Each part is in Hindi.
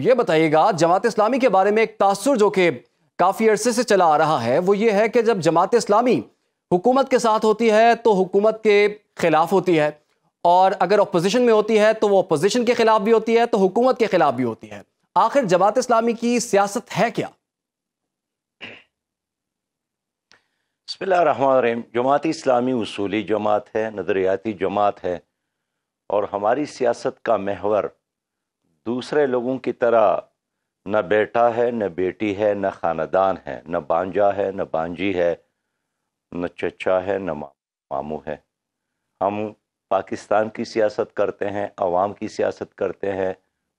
ये बताइएगा जमात इस्लामी के बारे में एक तासर जो कि काफ़ी अरसे से चला आ रहा है वो ये है कि जब जमात इस्लामी हुकूमत के साथ होती है तो हुकूमत के ख़िलाफ़ होती है और अगर अपोजिशन में होती है तो वो अपोजिशन के ख़िलाफ़ भी होती है तो हुकूमत के ख़िलाफ़ भी होती है आखिर जमात इस्लामी की सियासत है क्या बसमीम जमात इस्लामी उसूली जमात है नजरियाती जमात है और हमारी सियासत का महवर दूसरे लोगों की तरह न बेटा है न बेटी है न ख़ानदान है न बांजा है न बांजी है न चचा है न मामू है हम पाकिस्तान की सियासत करते हैं अवाम की सियासत करते हैं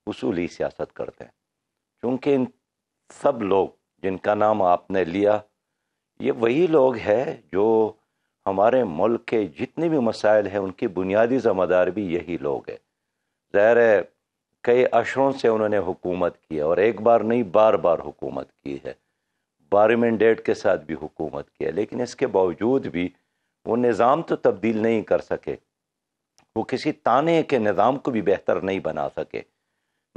उसूली सियासत करते हैं क्योंकि इन सब लोग जिनका नाम आपने लिया ये वही लोग हैं जो हमारे मुल्क के जितने भी मसाइल हैं उनकी बुनियादी ज़िम्मेदार भी यही लोग हैं ज़ाहिर कई अशरों से उन्होंने हुकूमत की है और एक बार नहीं बार बार हुकूमत की है बारह मैंडेट के साथ भी हुकूमत की है लेकिन इसके बावजूद भी वो निज़ाम तो तब्दील नहीं कर सके वो किसी ताने के निज़ाम को भी बेहतर नहीं बना सके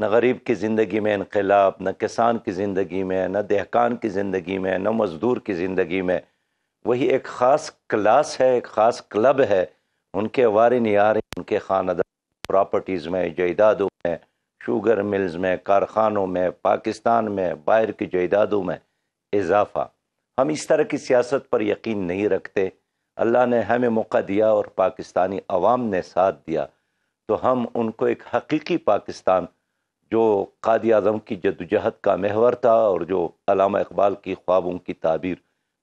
न गरीब की ज़िंदगी में इनकलाब न किसान की ज़िंदगी में न दहकान की ज़िंदगी में न मज़दूर की ज़िंदगी में वही एक ख़ास क्लास है एक ख़ास क्लब है उनके वारिन यार उनके खानदान प्रॉपर्टीज़ में जयदादों में शुगर मिल्स में कारखानों में पाकिस्तान में बाहर की जयदादों में इजाफा हम इस तरह की सियासत पर यकीन नहीं रखते अल्लाह ने हमें मौका दिया और पाकिस्तानी अवाम ने साथ दिया तो हम उनको एक हकीकी पाकिस्तान जो काद अजम की जदोजहद का महवर था और जो अलामा इकबाल की ख्वाबों की ताबीर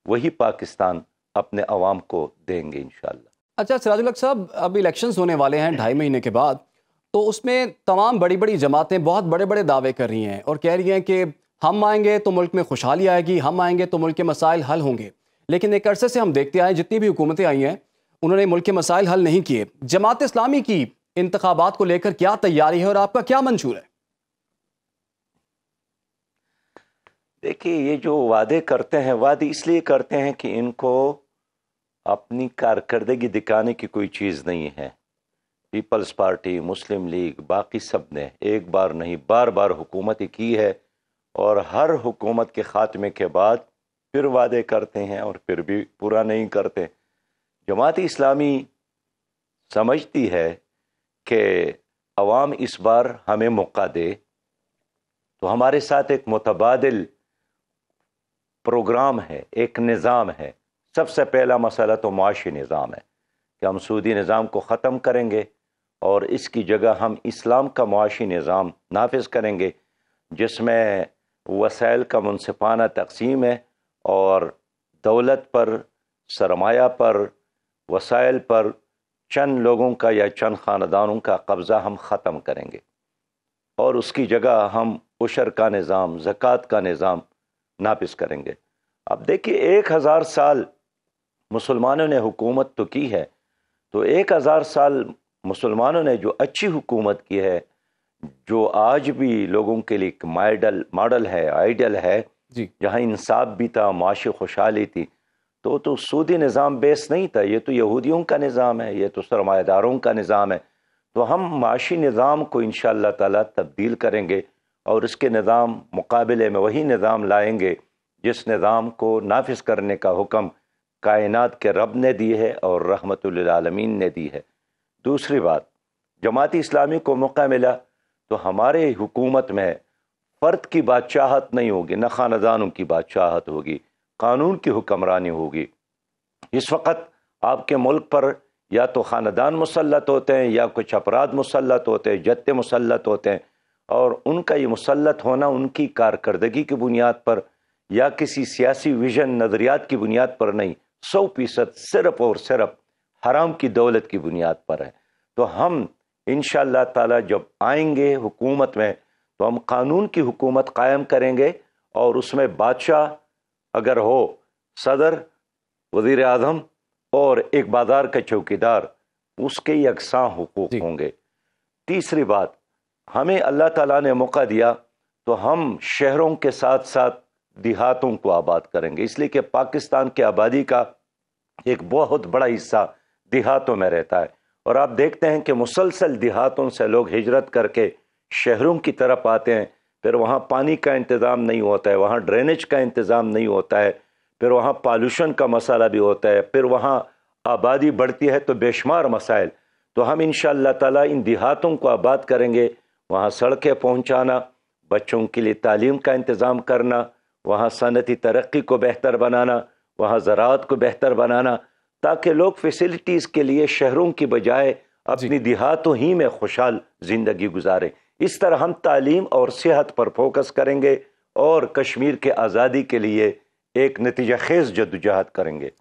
वही पाकिस्तान अपने अवाम को देंगे इन अच्छा सिराजुल साहब अब इलेक्शंस होने वाले हैं ढाई महीने के बाद तो उसमें तमाम बड़ी बड़ी जमातें बहुत बड़े बड़े दावे कर रही हैं और कह रही हैं कि हम आएंगे तो मुल्क में खुशहाली आएगी हम आएंगे तो मुल्क के मसाइल हल होंगे लेकिन एक अरसे से हम देखते आए जितनी भी हुकूमतें आई हैं उन्होंने मुल्क के मसाइल हल नहीं किए जमात इस्लामी की इंतबात को लेकर क्या तैयारी है और आपका क्या मंशूर है देखिए ये जो वादे करते हैं वादे इसलिए करते हैं कि इनको अपनी कारकर्दगी दिखाने की कोई चीज़ नहीं है पीपल्स पार्टी मुस्लिम लीग बाकी सब ने एक बार नहीं बार बार हुकूमत की है और हर हुकूमत के ख़ात्मे के बाद फिर वादे करते हैं और फिर भी पूरा नहीं करते जमात इस्लामी समझती है कि अवाम इस बार हमें मौका दे तो हमारे साथ एक मुतबादल प्रोग्राम है एक निज़ाम है सबसे पहला मसला तो मुआशी निज़ाम है कि हम सूदी निज़ाम को ख़त्म करेंगे और इसकी जगह हम इस्लाम का मुआशी निज़ाम नाफज करेंगे जिसमें वसाइल का मुनफाना तकसीम है और दौलत पर सरमाया पर वसाइल पर चंद लोगों का या चंद ख़ानदानों का कब्ज़ा हम ख़त्म करेंगे और उसकी जगह हम उशर का निज़ाम ज़क़़त का निज़ाम नापिस करेंगे अब देखिए एक हज़ार साल मुसलमानों ने हुकूमत तो की है तो एक हज़ार साल मुसलमानों ने जो अच्छी हुकूमत की है जो आज भी लोगों के लिए एक मॉडल मॉडल है आइडल है जहाँ इंसाफ भी था माशी खुशहाली थी तो तो सूदी निज़ाम बेस नहीं था ये तो यहूदियों का निज़ाम है ये तो सरमादारों का निज़ाम है तो हम माशी निज़ाम को इन शाह तब्दील करेंगे और इसके निज़ाम मुकाबले में वही निज़ाम लाएंगे जिस निज़ाम को नाफिज करने का हुक्म कायनात के रब ने दी है और रहमतुल्लामीन ने दी है दूसरी बात जमाती इस्लामी को मौका मिला तो हमारे हुकूमत में फ़र्द की बादशाहत नहीं होगी न खानदानों की बादशाहत होगी कानून की हुक्मरानी होगी इस वक्त आपके मुल्क पर या तो ख़ानदान मुसलत होते हैं या कुछ अपराध मुसलत होते हैं जत्ते मुसलत होते हैं और उनका ये मुसलत होना उनकी कारकर्दगी की बुनियाद पर या किसी सियासी विजन नज़रियात की बुनियाद पर नहीं सौ फीसद सिर्फ और सिर्फ हराम की दौलत की बुनियाद पर है तो हम इन ताला जब आएंगे हुकूमत में तो हम कानून की हुकूमत कायम करेंगे और उसमें बादशाह अगर हो सदर वजीर अजम और एक बाजार का चौकीदार उसके यकसां हकूक होंगे तीसरी बात हमें अल्लाह ताला ने मौका दिया तो हम शहरों के साथ साथ देहातों को आबाद करेंगे इसलिए कि पाकिस्तान की आबादी का एक बहुत बड़ा हिस्सा देहातों में रहता है और आप देखते हैं कि मुसलसल देहातों से लोग हिजरत करके शहरों की तरफ आते हैं फिर वहाँ पानी का इंतज़ाम नहीं होता है वहाँ ड्रेनेज का इंतज़ाम नहीं होता है फिर वहाँ पॉल्यूशन का मसाला भी होता है फिर वहाँ आबादी बढ़ती है तो बेशुमार मसाइल तो हम इन ताला इन देहातों को आबाद करेंगे वहाँ सड़कें पहुँचाना बच्चों के लिए तालीम का इंतज़ाम करना वहाँ सनती तरक्की को बेहतर बनाना वहाँ ज़रात को बेहतर बनाना ताकि लोग फैसिलिटीज़ के लिए शहरों की बजाय अपनी देहातों ही में खुशहाल ज़िंदगी गुजारें इस तरह हम तालीम और सेहत पर फोकस करेंगे और कश्मीर के आज़ादी के लिए एक नतीजा खेज जद्दोजहद करेंगे